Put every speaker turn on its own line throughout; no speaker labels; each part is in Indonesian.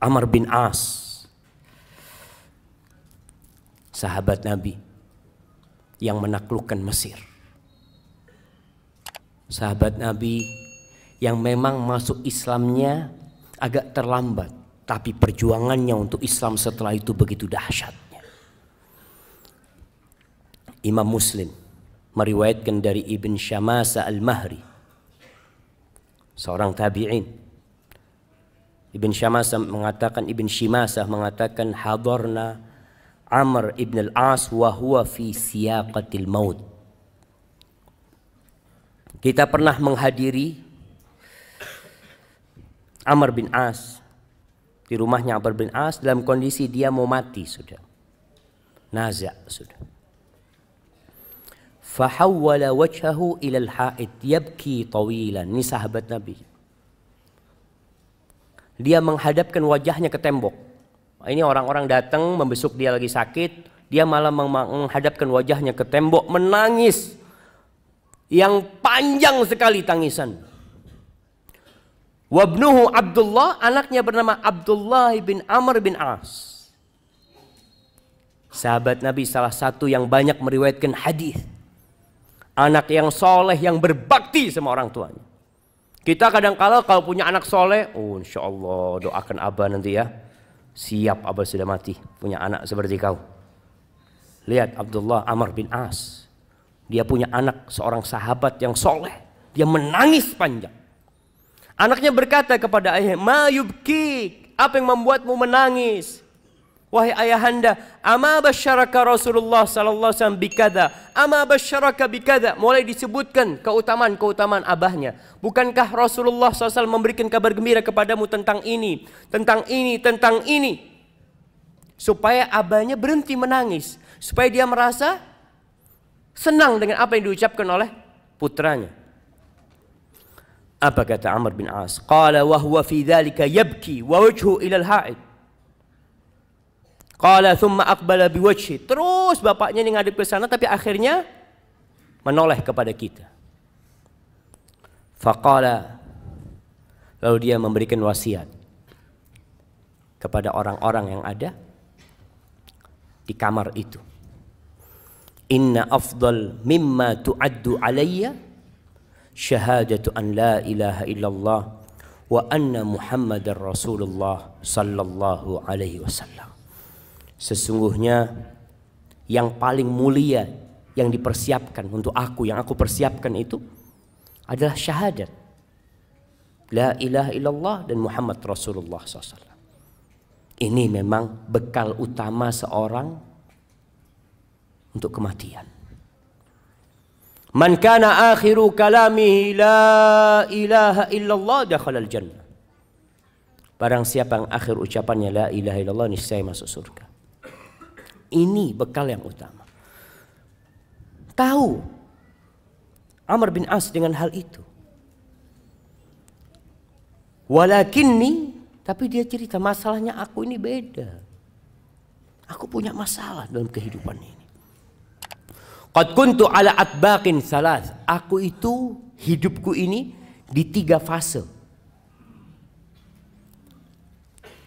Amr bin As sahabat Nabi yang menaklukkan Mesir sahabat Nabi yang memang masuk Islamnya agak terlambat tapi perjuangannya untuk Islam setelah itu begitu dahsyatnya Imam Muslim meriwayatkan dari Ibn Syamasa Al-Mahri seorang tabi'in Ibn Syamasah mengatakan Ibn Syimasah mengatakan hadarna Amr ibn al-As wa huwa fi siyaqatil maut. Kita pernah menghadiri Amr bin As di rumahnya Amr bin As dalam kondisi dia mau mati sudah. Nazak sudah. Fahawwala wajhahu ila al-ha'id yabki tawilan. Ini sahabat Nabi dia menghadapkan wajahnya ke tembok. Ini orang-orang datang membesuk dia lagi sakit, dia malah menghadapkan wajahnya ke tembok menangis yang panjang sekali tangisan. Wabnuhu Abdullah, anaknya bernama Abdullah bin Amr bin As. Sahabat Nabi salah satu yang banyak meriwayatkan hadis. Anak yang soleh, yang berbakti sama orang tuanya. Kita kadang-kala kalau punya anak soleh, oh insya Allah doakan abah nanti ya. Siap abah sudah mati, punya anak seperti kau. Lihat Abdullah Amr bin As. Dia punya anak seorang sahabat yang soleh. Dia menangis panjang. Anaknya berkata kepada ayah, Ma yubkik, apa yang membuatmu menangis? Wahai ayahanda, ama basyaraka Rasulullah sallallahu alaihi wasallam bikada, ama basyaraka bikada, mulai disebutkan keutamaan-keutamaan abahnya. Bukankah Rasulullah SAW memberikan kabar gembira kepadamu tentang ini, tentang ini, tentang ini? Supaya abahnya berhenti menangis, supaya dia merasa senang dengan apa yang diucapkan oleh putranya. Apa kata Amr bin As? Qala wa huwa fi dhalika yabki wa wajhu ila al-ha'id. Qala thumma aqbala biwajhi. Terus bapaknya ini ngadep ke sana tapi akhirnya menoleh kepada kita. Faqala lalu dia memberikan wasiat kepada orang-orang yang ada di kamar itu. Inna afdal mimma tu'addu alayya syahadatu an la ilaha illallah wa anna muhammadar rasulullah sallallahu alaihi wasallam. Sesungguhnya yang paling mulia yang dipersiapkan untuk aku, yang aku persiapkan itu adalah syahadat. La ilaha illallah dan Muhammad Rasulullah SAW. Ini memang bekal utama seorang untuk kematian. Man kana akhiru kalamihi la ilaha illallah al jannah. Barang siapa yang akhir ucapannya la ilaha illallah niscaya masuk surga. Ini bekal yang utama. Tahu Amr bin As dengan hal itu. nih, tapi dia cerita masalahnya aku ini beda. Aku punya masalah dalam kehidupan ini. Qad kuntu ala atbaqin salas. Aku itu hidupku ini di tiga fase.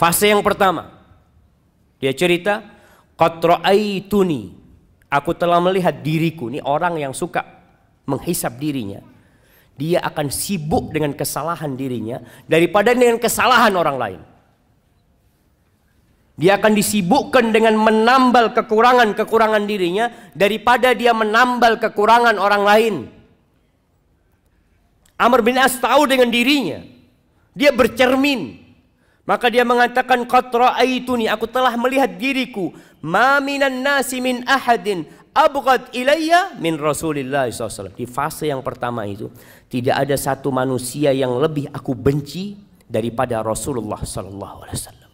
Fase yang pertama, dia cerita Qatra'aituni Aku telah melihat diriku. Ini orang yang suka menghisap dirinya. Dia akan sibuk dengan kesalahan dirinya daripada dengan kesalahan orang lain. Dia akan disibukkan dengan menambal kekurangan-kekurangan dirinya daripada dia menambal kekurangan orang lain. Amr bin As tahu dengan dirinya. Dia bercermin. Maka dia mengatakan qad ra'aituni aku telah melihat diriku maminan minan nasi min ahadin abqad ilayya min Rasulillah SAW. Di fase yang pertama itu tidak ada satu manusia yang lebih aku benci daripada Rasulullah sallallahu alaihi wasallam.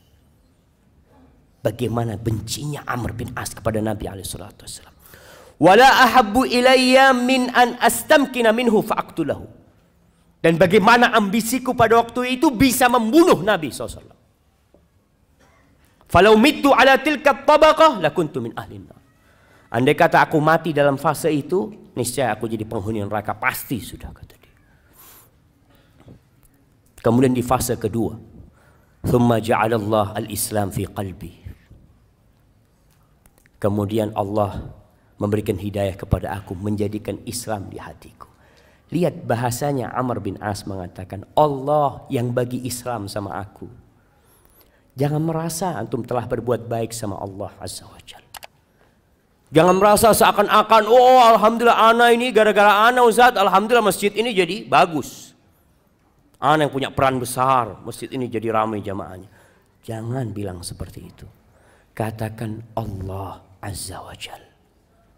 Bagaimana bencinya Amr bin As kepada Nabi alaihi wasallam. Wala ahabbu ilayya min an astamkina minhu fa'aqtulahu. Dan bagaimana ambisiku pada waktu itu bisa membunuh Nabi SAW. Falau mitu ala tilka tabaqah lakuntu min ahlin Andai kata aku mati dalam fase itu, niscaya aku jadi penghuni neraka pasti sudah kata dia. Kemudian di fase kedua, thumma ja'alallah al-islam fi qalbi. Kemudian Allah memberikan hidayah kepada aku menjadikan Islam di hatiku. Lihat bahasanya Amr bin As mengatakan, Allah yang bagi Islam sama aku. Jangan merasa antum telah berbuat baik sama Allah Azza wa Jal. Jangan merasa seakan-akan, oh Alhamdulillah ana ini gara-gara ana Ustaz, Alhamdulillah masjid ini jadi bagus. Ana yang punya peran besar, masjid ini jadi ramai jamaahnya. Jangan bilang seperti itu. Katakan Allah Azza wa Jal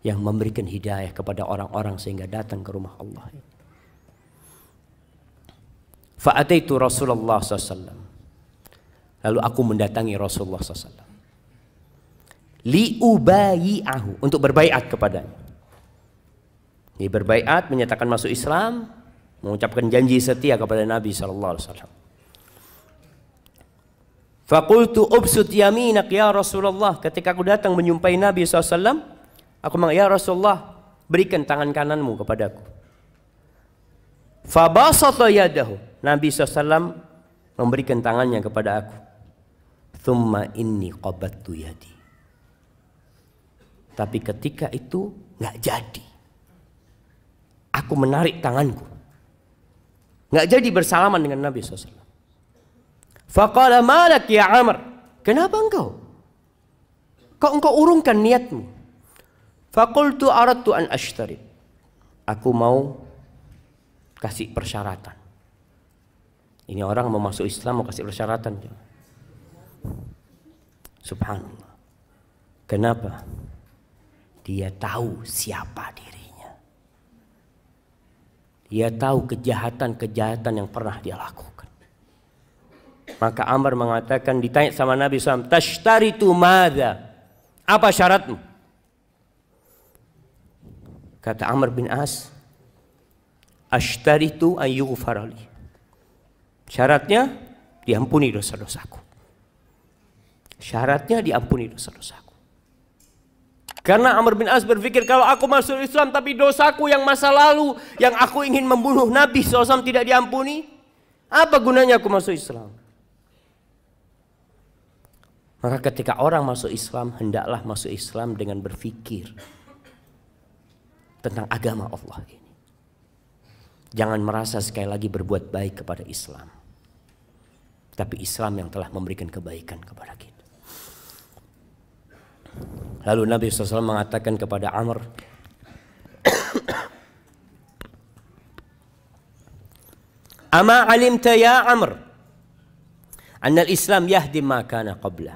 yang memberikan hidayah kepada orang-orang sehingga datang ke rumah Allah. Fa'ataitu Rasulullah SAW. Lalu aku mendatangi Rasulullah SAW. Liubayi'ahu. Untuk berbaiat kepadanya. Ini berbaiat, menyatakan masuk Islam. Mengucapkan janji setia kepada Nabi SAW. Fakultu ubsut yaminak ya Rasulullah. Ketika aku datang menyumpai Nabi SAW. Aku mengatakan, ya Rasulullah, berikan tangan kananmu kepadaku. Fabasata yadahu. Nabi SAW memberikan tangannya kepada aku. Thumma inni qabattu yadi. Tapi ketika itu nggak jadi. Aku menarik tanganku. Nggak jadi bersalaman dengan Nabi SAW. Faqala malak ya Amr. Kenapa engkau? Kok engkau urungkan niatmu? Fakultu aradtu an ashtarib. Aku mau kasih persyaratan. Ini orang mau masuk Islam mau kasih persyaratan. Subhanallah. Kenapa? Dia tahu siapa dirinya. Dia tahu kejahatan-kejahatan yang pernah dia lakukan. Maka Amr mengatakan ditanya sama Nabi SAW, tu mada? Apa syaratmu? Kata Amr bin As, Ashtaritu an ayyufarali. Syaratnya diampuni dosa-dosaku. Syaratnya diampuni dosa-dosaku. Karena Amr bin As berpikir kalau aku masuk Islam tapi dosaku yang masa lalu yang aku ingin membunuh Nabi SAW tidak diampuni, apa gunanya aku masuk Islam? Maka ketika orang masuk Islam hendaklah masuk Islam dengan berpikir tentang agama Allah ini. Jangan merasa sekali lagi berbuat baik kepada Islam tapi Islam yang telah memberikan kebaikan kepada kita. Lalu Nabi SAW mengatakan kepada Amr, Ama alimta ya Amr, Annal islam yahdi makana qabla.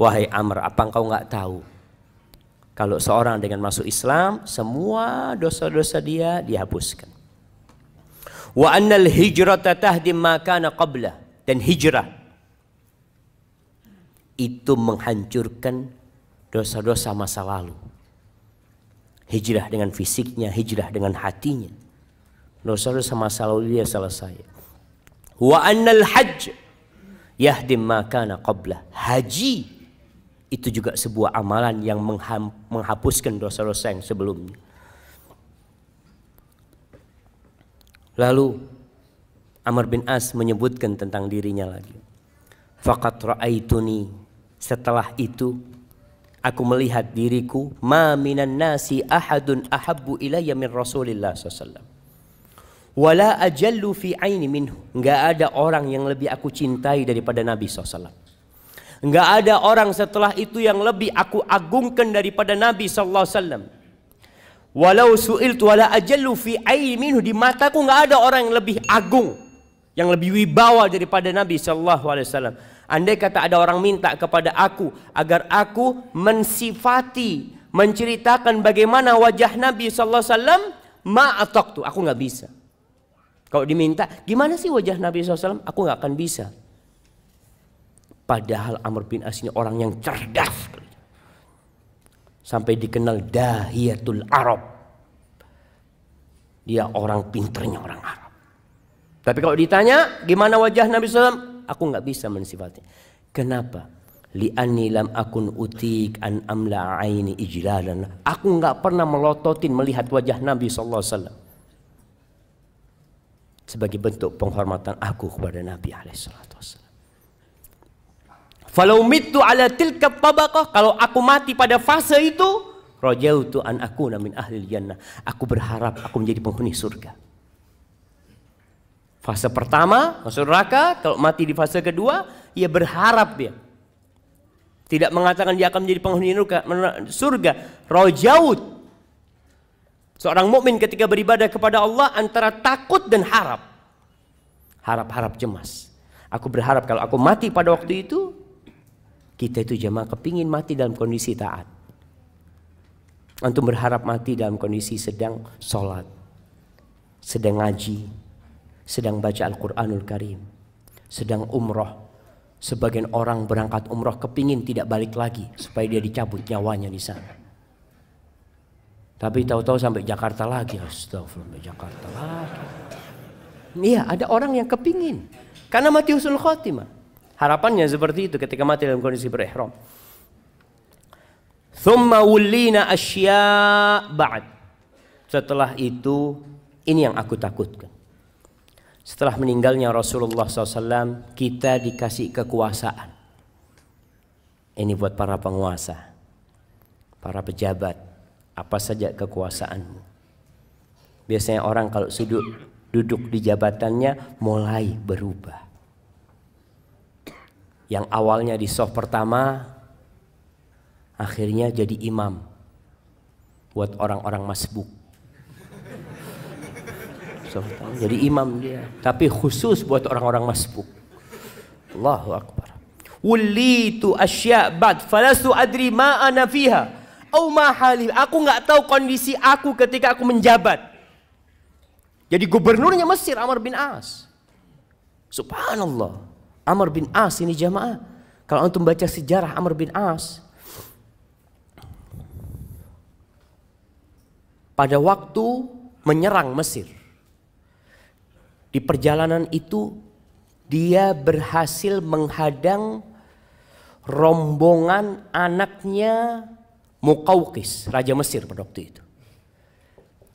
Wahai Amr, apa engkau nggak tahu? Kalau seorang dengan masuk Islam, semua dosa-dosa dia dihapuskan. Wa annal hijrata tahdi ma kana qabla. Dan hijrah itu menghancurkan dosa-dosa masa lalu. Hijrah dengan fisiknya, hijrah dengan hatinya. Dosa-dosa masa lalu dia selesai. Wa annal hajj yahdim ma kana qabla. Haji itu juga sebuah amalan yang menghapuskan dosa-dosa yang sebelumnya. Lalu Amr bin As menyebutkan tentang dirinya lagi. Fakat ra'aituni setelah itu aku melihat diriku ma minan nasi ahadun ahabbu ilayya min Rasulillah sallallahu wala ajallu fi aini minhu enggak ada orang yang lebih aku cintai daripada Nabi SAW enggak ada orang setelah itu yang lebih aku agungkan daripada Nabi SAW Walau su'il wala ajallu fi aini minhu di mataku nggak ada orang yang lebih agung, yang lebih wibawa daripada Nabi Shallallahu Alaihi Wasallam. Andai kata ada orang minta kepada aku agar aku mensifati, menceritakan bagaimana wajah Nabi Shallallahu Alaihi Wasallam, ma'atok tuh aku nggak bisa. Kalau diminta, gimana sih wajah Nabi SAW? Aku nggak akan bisa. Padahal Amr bin As ini orang yang cerdas sampai dikenal dahiyatul Arab. Dia orang pinternya orang Arab. Tapi kalau ditanya gimana wajah Nabi SAW, aku nggak bisa mensifatnya. Kenapa? Li'anni lam akun utik an amla aini ijlalan. Aku nggak pernah melototin melihat wajah Nabi SAW. Sebagai bentuk penghormatan aku kepada Nabi SAW. Falau mitu ala tilka tabaqah, kalau aku mati pada fase itu, rajautu an aku min ahli jannah. Aku berharap aku menjadi penghuni surga. Fase pertama masuk neraka, kalau mati di fase kedua, ia berharap dia. Tidak mengatakan dia akan menjadi penghuni surga. Rojaut. Seorang mukmin ketika beribadah kepada Allah antara takut dan harap. Harap-harap cemas. Aku berharap kalau aku mati pada waktu itu, kita itu jemaah kepingin mati dalam kondisi taat. Antum berharap mati dalam kondisi sedang sholat, sedang ngaji, sedang baca Al-Quranul Karim, sedang umroh. Sebagian orang berangkat umroh kepingin tidak balik lagi supaya dia dicabut nyawanya di sana. Tapi tahu-tahu sampai Jakarta lagi, astagfirullah Jakarta lagi. Iya, ada orang yang kepingin karena mati usul khotimah. Harapannya seperti itu ketika mati dalam kondisi berihram. Thumma wullina asya ba'd. Setelah itu ini yang aku takutkan. Setelah meninggalnya Rasulullah SAW, kita dikasih kekuasaan. Ini buat para penguasa, para pejabat, apa saja kekuasaanmu. Biasanya orang kalau duduk di jabatannya mulai berubah yang awalnya di soft pertama akhirnya jadi imam buat orang-orang masbuk. Jadi imam dia, tapi khusus buat orang-orang masbuk. Allahu akbar. Wulitu bad falastu adri ma'ana fiha au ma Aku nggak tahu kondisi aku ketika aku menjabat. Jadi gubernurnya Mesir Amr bin As. Subhanallah. Amr bin As ini jamaah. Kalau untuk membaca sejarah Amr bin As pada waktu menyerang Mesir. Di perjalanan itu dia berhasil menghadang rombongan anaknya Muqawqis, Raja Mesir pada waktu itu.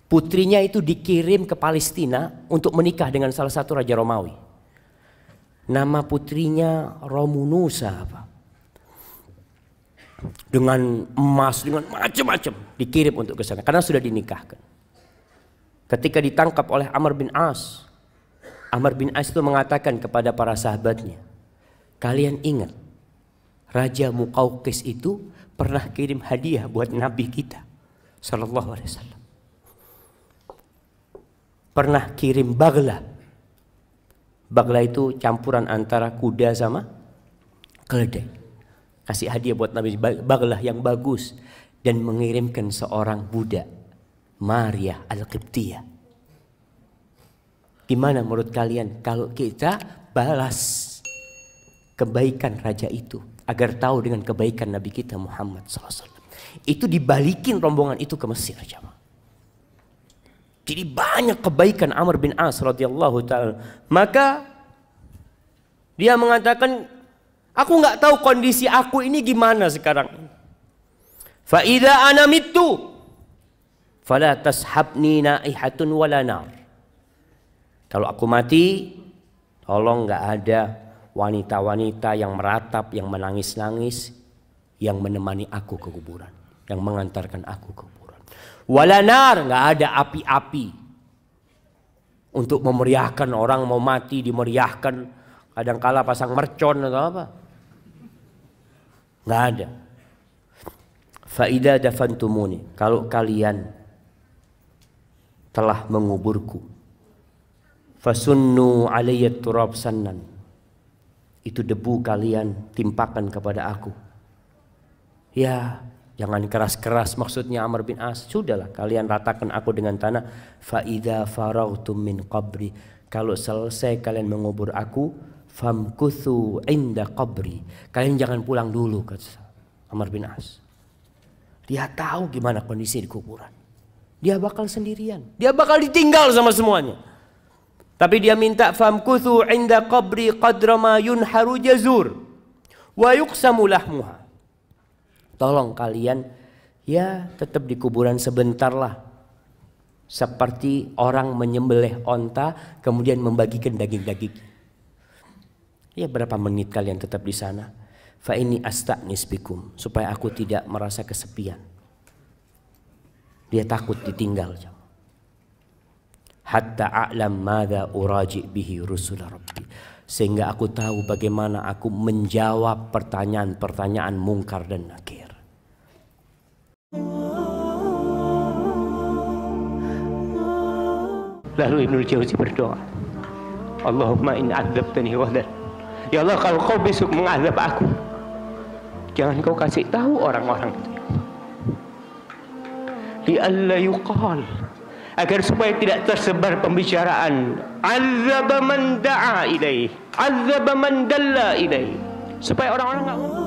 Putrinya itu dikirim ke Palestina untuk menikah dengan salah satu Raja Romawi nama putrinya Romunusa apa? dengan emas dengan macam-macam dikirim untuk ke sana karena sudah dinikahkan ketika ditangkap oleh Amr bin As Amr bin As itu mengatakan kepada para sahabatnya kalian ingat Raja Muqawqis itu pernah kirim hadiah buat Nabi kita Sallallahu Alaihi Wasallam pernah kirim bagla Bagla itu campuran antara kuda sama keledai. Kasih hadiah buat Nabi Baglah yang bagus dan mengirimkan seorang budak Maria Al-Qibtiyah. Gimana menurut kalian kalau kita balas kebaikan raja itu agar tahu dengan kebaikan Nabi kita Muhammad SAW. Itu dibalikin rombongan itu ke Mesir jamaah. Jadi banyak kebaikan Amr bin As radhiyallahu taala. Maka dia mengatakan, aku nggak tahu kondisi aku ini gimana sekarang. Faida itu, fala tashabni naihatun wala nar. Kalau aku mati, tolong nggak ada wanita-wanita yang meratap, yang menangis-nangis, yang menemani aku ke kuburan, yang mengantarkan aku ke kuburan. Walanar nggak ada api-api untuk memeriahkan orang mau mati dimeriahkan kadangkala pasang mercon atau apa nggak ada faida dafantumuni kalau kalian telah menguburku fasunnu alayya turab sannan itu debu kalian timpakan kepada aku ya Jangan keras-keras maksudnya Amr bin As. Sudahlah kalian ratakan aku dengan tanah. Fa'idha farautum min qabri. Kalau selesai kalian mengubur aku. Famkuthu inda qabri. Kalian jangan pulang dulu kata Amr bin As. Dia tahu gimana kondisi di kuburan. Dia bakal sendirian. Dia bakal ditinggal sama semuanya. Tapi dia minta famkuthu inda qabri qadrama yunharu jazur. Wa yuksamu lahmuha tolong kalian ya tetap di kuburan sebentar lah. Seperti orang menyembelih onta kemudian membagikan daging-daging. Ya berapa menit kalian tetap di sana? Fa ini asta nisbikum supaya aku tidak merasa kesepian. Dia takut ditinggal. Hatta a'lam mada uraji bihi rusul rabbi. Sehingga aku tahu bagaimana aku menjawab pertanyaan-pertanyaan mungkar dan nakir. Lalu Ibnu Jauzi berdoa. Allahumma in azabtani ghadan. Ya Allah kalau kau besok mengazab aku. Jangan kau kasih tahu orang-orang itu. Li alla yuqal. Agar supaya tidak tersebar pembicaraan. Azab man da'a ilaih. Azab man dalla ilaih. Supaya orang-orang enggak -orang...